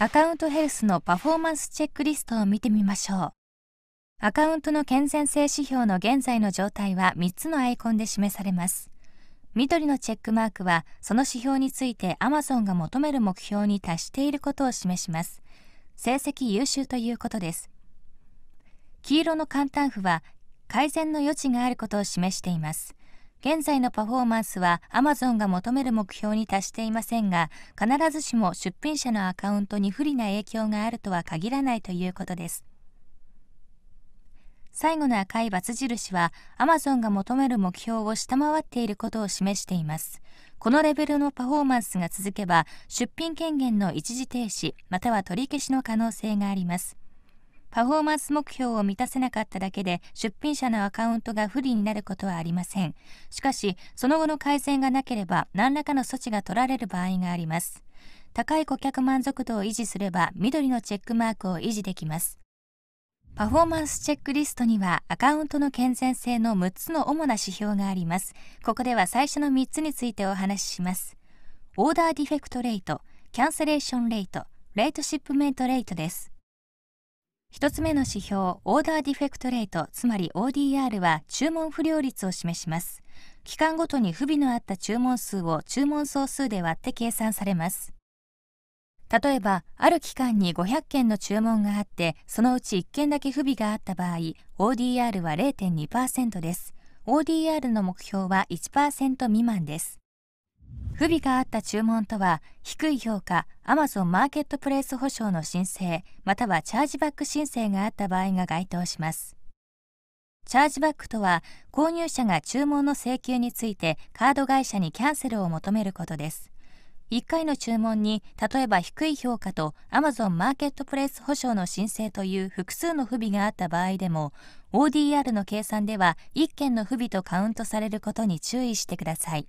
アカウントヘルスのパフォーマンスチェックリストを見てみましょう。アカウントの健全性指標の現在の状態は3つのアイコンで示されます。緑のチェックマークは、その指標について Amazon が求める目標に達していることを示します。成績優秀ということです。黄色の簡単符は改善の余地があることを示しています。現在のパフォーマンスはアマゾンが求める目標に達していませんが、必ずしも出品者のアカウントに不利な影響があるとは限らないということです。最後の赤い×印はアマゾンが求める目標を下回っていることを示しています。このレベルのパフォーマンスが続けば出品権限の一時停止または取り消しの可能性があります。パフォーマンス目標を満たせなかっただけで出品者のアカウントが不利になることはありません。しかし、その後の改善がなければ何らかの措置が取られる場合があります。高い顧客満足度を維持すれば緑のチェックマークを維持できます。パフォーマンスチェックリストにはアカウントの健全性の6つの主な指標があります。ここでは最初の3つについてお話しします。オーダーディフェクトレート、キャンセレーションレート、レートシップメントレートです。1つ目の指標オーダーディフェクトレートつまり ODR は注文不良率を示します期間ごとに不備のあった注文数を注文総数で割って計算されます例えばある期間に500件の注文があってそのうち1件だけ不備があった場合 ODR は0.2%です ODR の目標は1%未満です不備があった注文とは低い評価 Amazon マーケットプレイス保証の申請またはチャージバック申請があった場合が該当しますチャージバックとは購入者が注文の請求についてカード会社にキャンセルを求めることです1回の注文に例えば低い評価と Amazon マーケットプレイス保証の申請という複数の不備があった場合でも ODR の計算では1件の不備とカウントされることに注意してください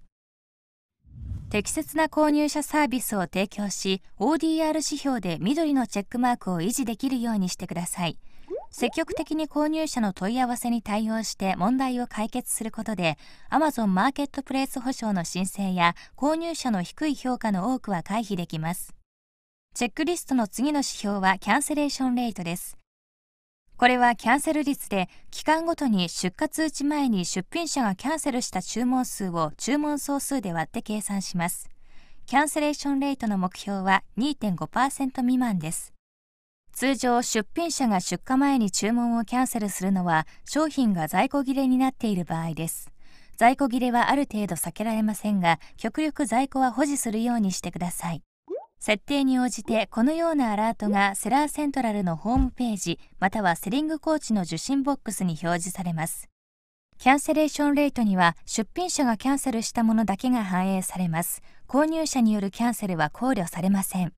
適切な購入者サービスを提供し ODR 指標で緑のチェックマークを維持できるようにしてください積極的に購入者の問い合わせに対応して問題を解決することで Amazon マーケットプレイス保証の申請や購入者の低い評価の多くは回避できますチェックリストの次の指標はキャンセレーションレートですこれはキャンセル率で期間ごとに出荷通知前に出品者がキャンセルした注文数を注文総数で割って計算しますキャンセレーションレートの目標は2.5%未満です通常出品者が出荷前に注文をキャンセルするのは商品が在庫切れになっている場合です在庫切れはある程度避けられませんが極力在庫は保持するようにしてください設定に応じてこのようなアラートがセラーセントラルのホームページまたはセリングコーチの受信ボックスに表示されますキャンセレーションレートには出品者がキャンセルしたものだけが反映されます購入者によるキャンセルは考慮されません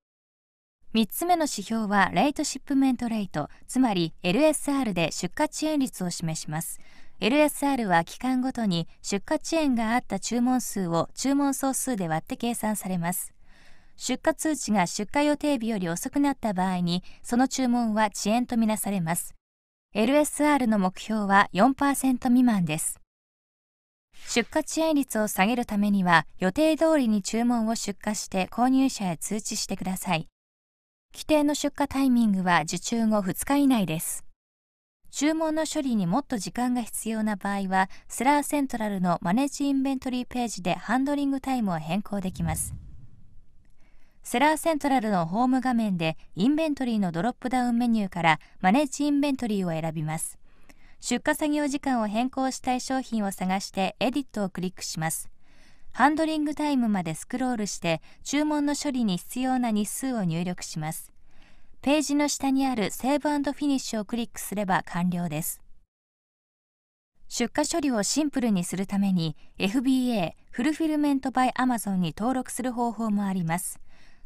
3つ目の指標はレイトシップメントレートつまり LSR で出荷遅延率を示します LSR は期間ごとに出荷遅延があった注文数を注文総数で割って計算されます出荷通知が出荷予定日より遅くなった場合に、その注文は遅延とみなされます。LSR の目標は4%未満です。出荷遅延率を下げるためには、予定通りに注文を出荷して購入者へ通知してください。規定の出荷タイミングは受注後2日以内です。注文の処理にもっと時間が必要な場合は、スラーセントラルのマネジインベントリーページでハンドリングタイムを変更できます。セラーセントラルのホーム画面でインベントリーのドロップダウンメニューからマネージインベントリーを選びます出荷作業時間を変更したい商品を探してエディットをクリックしますハンドリングタイムまでスクロールして注文の処理に必要な日数を入力しますページの下にあるセーブフィニッシュをクリックすれば完了です出荷処理をシンプルにするために FBA フルフィルメント by Amazon に登録する方法もあります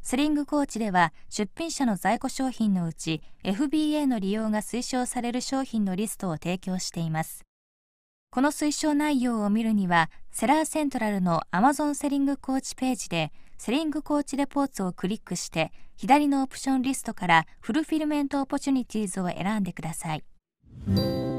スリングコーチでは出品者の在庫商品のうち FBA の利用が推奨される商品のリストを提供していますこの推奨内容を見るにはセラーセントラルの Amazon セリングコーチページでセリングコーチレポーツをクリックして左のオプションリストからフルフィルメントオポチュニティーズを選んでください。